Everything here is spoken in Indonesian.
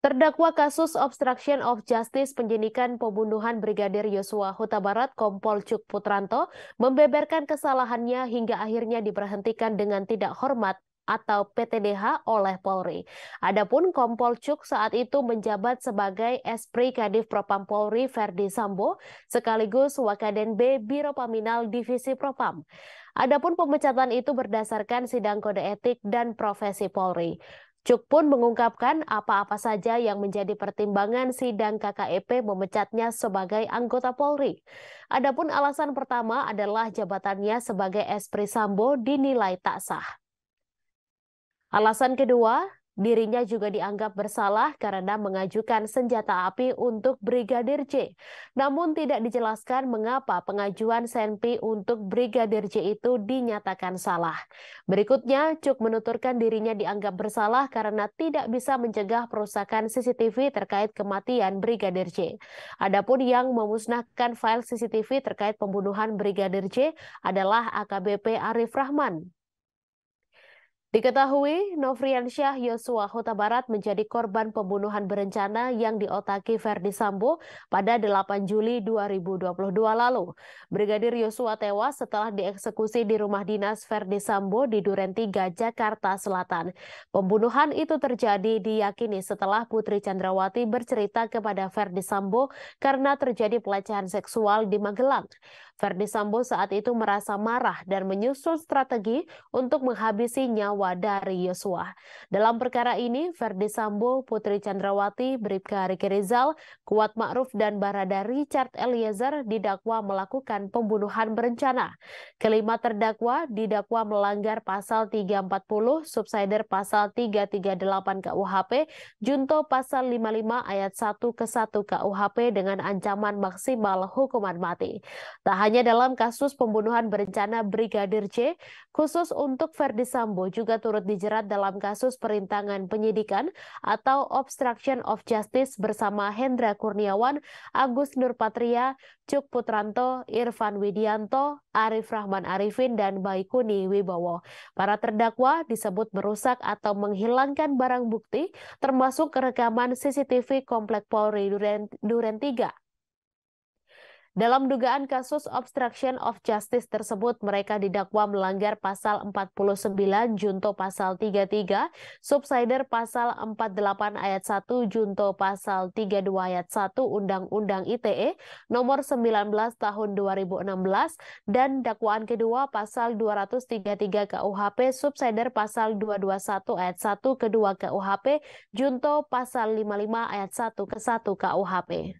Terdakwa kasus obstruction of justice penyidikan pembunuhan Brigadir Yosua Huta Barat Kompol Cuk Putranto membeberkan kesalahannya hingga akhirnya diberhentikan dengan tidak hormat atau PTDH oleh Polri. Adapun Kompol Cuk saat itu menjabat sebagai Espri Kadif Propam Polri Verdi Sambo sekaligus Wakaden B Biro Paminal Divisi Propam. Adapun pemecatan itu berdasarkan sidang kode etik dan profesi Polri. Cuk pun mengungkapkan apa-apa saja yang menjadi pertimbangan sidang KKEP memecatnya sebagai anggota Polri. Adapun alasan pertama adalah jabatannya sebagai Espri Sambo dinilai tak sah. Alasan kedua, Dirinya juga dianggap bersalah karena mengajukan senjata api untuk Brigadir J. Namun tidak dijelaskan mengapa pengajuan Senpi untuk Brigadir J itu dinyatakan salah. Berikutnya, Cuk menuturkan dirinya dianggap bersalah karena tidak bisa mencegah perusakan CCTV terkait kematian Brigadir J. Adapun yang memusnahkan file CCTV terkait pembunuhan Brigadir J adalah AKBP Arif Rahman. Diketahui, Novriansyah Yosua Huta Barat menjadi korban pembunuhan berencana yang diotaki Verdi Sambo pada 8 Juli 2022 lalu. Brigadir Yosua tewas setelah dieksekusi di rumah dinas Verdi Sambo di Duren Tiga, Jakarta Selatan. Pembunuhan itu terjadi diyakini setelah Putri Chandrawati bercerita kepada Verdi Sambo karena terjadi pelecehan seksual di Magelang. Verdi Sambo saat itu merasa marah dan menyusun strategi untuk menghabisi nyawa dari Yosua. Dalam perkara ini, Verdi Sambo, Putri Chandrawati, Bribka Riki Rizal, Kuat Ma'ruf, dan Barada Richard Eliezer didakwa melakukan pembunuhan berencana. Kelima terdakwa didakwa melanggar pasal 340, subsider pasal 338 KUHP, junto pasal 55 ayat 1 ke 1 KUHP dengan ancaman maksimal hukuman mati. Tak hanya dalam kasus pembunuhan berencana Brigadir C, khusus untuk Verdi Sambo juga juga turut dijerat dalam kasus perintangan penyidikan atau obstruction of justice bersama Hendra Kurniawan, Agus Nurpatria, Cuk Putranto, Irfan Widianto, Arif Rahman Arifin, dan Baikuni Wibowo. Para terdakwa disebut merusak atau menghilangkan barang bukti, termasuk rekaman CCTV Komplek Polri Duren, Duren 3 dalam dugaan kasus obstruction of justice tersebut, mereka didakwa melanggar pasal 49 junto pasal 33, subsider pasal 48 ayat 1 junto pasal 32 ayat 1 Undang-Undang ITE nomor 19 tahun 2016 dan dakwaan kedua pasal 233 KUHP subsider pasal 221 ayat 1 kedua KUHP junto pasal 55 ayat 1 ke 1 KUHP.